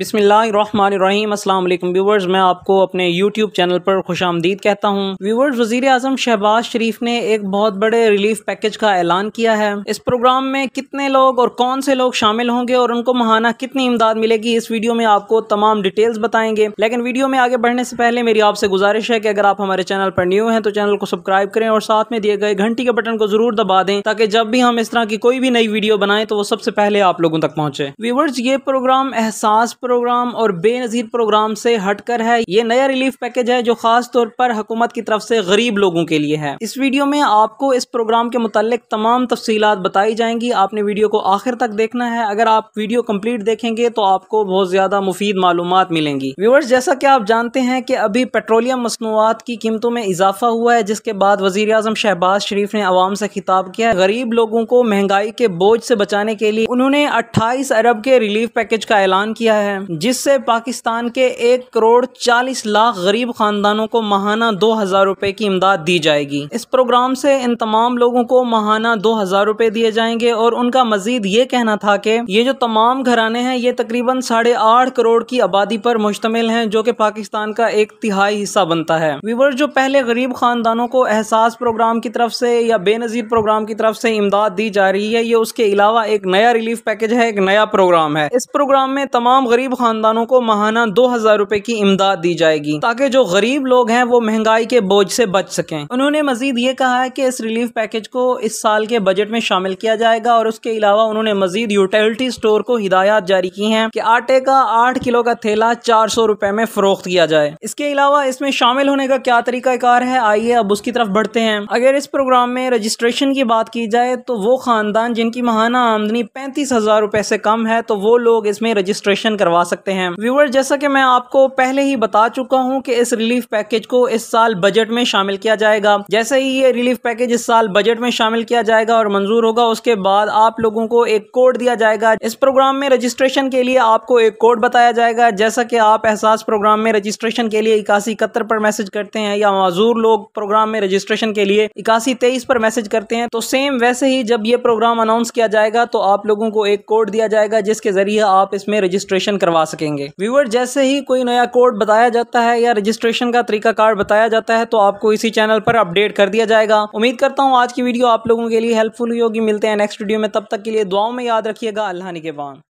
बिसमीम अल्लाम व्यूवर्स मैं आपको अपने यूट्यूब चैनल पर खुश आमदीद कहता हूँ व्यूवर्स वजीर आजम शहबाज शरीफ ने एक बहुत बड़े रिलीफ पैकेज का ऐलान किया है इस प्रोग्राम में कितने लोग और कौन से लोग शामिल होंगे और उनको महाना कितनी इमदाद मिलेगी इस वीडियो में आपको तमाम डिटेल्स बताएंगे लेकिन वीडियो में आगे बढ़ने से पहले मेरी आपसे गुजारिश है कि अगर आप हमारे चैनल पर न्यू है तो चैनल को सब्सक्राइब करें और साथ में दिए गए घंटी के बटन को जरूर दबा दें ताकि जब भी हम इस तरह की कोई भी नई वीडियो बनाए तो वो सबसे पहले आप लोगों तक पहुंचे व्यूवर्स ये प्रोग्राम एहसास प्रोग्राम और बेनज़ीर प्रोग्राम से हटकर है ये नया रिलीफ पैकेज है जो खास तौर पर हुकूमत की तरफ से गरीब लोगों के लिए है इस वीडियो में आपको इस प्रोग्राम के मुतालिक तमाम तफसीत बताई जाएंगी आपने वीडियो को आखिर तक देखना है अगर आप वीडियो कम्प्लीट देखेंगे तो आपको बहुत ज़्यादा मुफीद मालूम मिलेंगी व्यूवर्स जैसा की आप जानते हैं की अभी पेट्रोलियम मसनूआत की कीमतों में इजाफा हुआ है जिसके बाद वजी अजम शहबाज शरीफ ने आवाम से खिताब किया गरीब लोगों को महंगाई के बोझ से बचाने के लिए उन्होंने अट्ठाईस अरब के रिलीफ पैकेज का ऐलान किया है है जिससे पाकिस्तान के एक करोड़ चालीस लाख गरीब खानदानों को माहाना दो हजार रूपए की इमदाद दी जाएगी इस प्रोग्राम से इन तमाम लोगों को माहाना दो हजार रूपए दिए जाएंगे और उनका मजीद ये कहना था कि ये जो तमाम घराने हैं ये तकरीबन साढ़े आठ करोड़ की आबादी पर मुश्तमिल है जो की पाकिस्तान का एक तिहाई हिस्सा बनता है वीवर जो पहले गरीब खानदानों को एहसास प्रोग्राम की तरफ से या बेनज़ीर प्रोग्राम की तरफ से इमदाद दी जा रही है ये उसके अलावा एक नया रिलीफ पैकेज है एक नया प्रोग्राम है इस प्रोग्राम में तमाम गरीब गरीब खानदानों को माहाना दो हजार रूपए की इमदाद दी जाएगी ताकि जो गरीब लोग हैं वो महंगाई के बोझ से बच सके उन्होंने मजीद ये कहा है की इस रिलीफ पैकेज को इस साल के बजट में शामिल किया जाएगा और उसके अलावा उन्होंने मजीद यूटिलिटी स्टोर को हिदायत जारी की है की आटे का आठ किलो का थैला चार सौ रूपए में फरोख्त किया जाए इसके अलावा इसमें शामिल होने का क्या तरीकाकार है आइए अब उसकी तरफ बढ़ते हैं अगर इस प्रोग्राम में रजिस्ट्रेशन की बात की जाए तो वो खानदान जिनकी महाना आमदनी पैंतीस हजार रूपए से कम है तो वो लोग इसमें रजिस्ट्रेशन करवा करवा सकते हैं व्यूअर जैसा कि मैं आपको पहले ही बता चुका हूँ कि इस रिलीफ पैकेज को इस साल बजट में शामिल किया जाएगा जैसे ही ये रिलीफ पैकेज इस साल बजट में शामिल किया जाएगा और मंजूर होगा उसके बाद आप लोगों को एक कोड दिया जाएगा इस प्रोग्राम में रजिस्ट्रेशन के लिए आपको एक कोड बताया जाएगा जैसा की आप एहसास प्रोग्राम में रजिस्ट्रेशन के लिए इक्यासी इकहत्तर पर मैसेज करते हैं या मजूर लोग प्रोग्राम में रजिस्ट्रेशन के लिए इक्यासी तेईस पर मैसेज करते हैं तो सेम वैसे ही जब ये प्रोग्राम अनाउंस किया जाएगा तो आप लोगों को एक कोड दिया जाएगा जिसके जरिए आप इसमें रजिस्ट्रेशन करवा सकेंगे व्यूअर जैसे ही कोई नया कोड बताया जाता है या रजिस्ट्रेशन का तरीका कार्ड बताया जाता है तो आपको इसी चैनल पर अपडेट कर दिया जाएगा उम्मीद करता हूँ आज की वीडियो आप लोगों के लिए हेल्पफुल होगी मिलते हैं नेक्स्ट वीडियो में तब तक के लिए दुआओं में याद रखिएगा अल्लाह निगेबान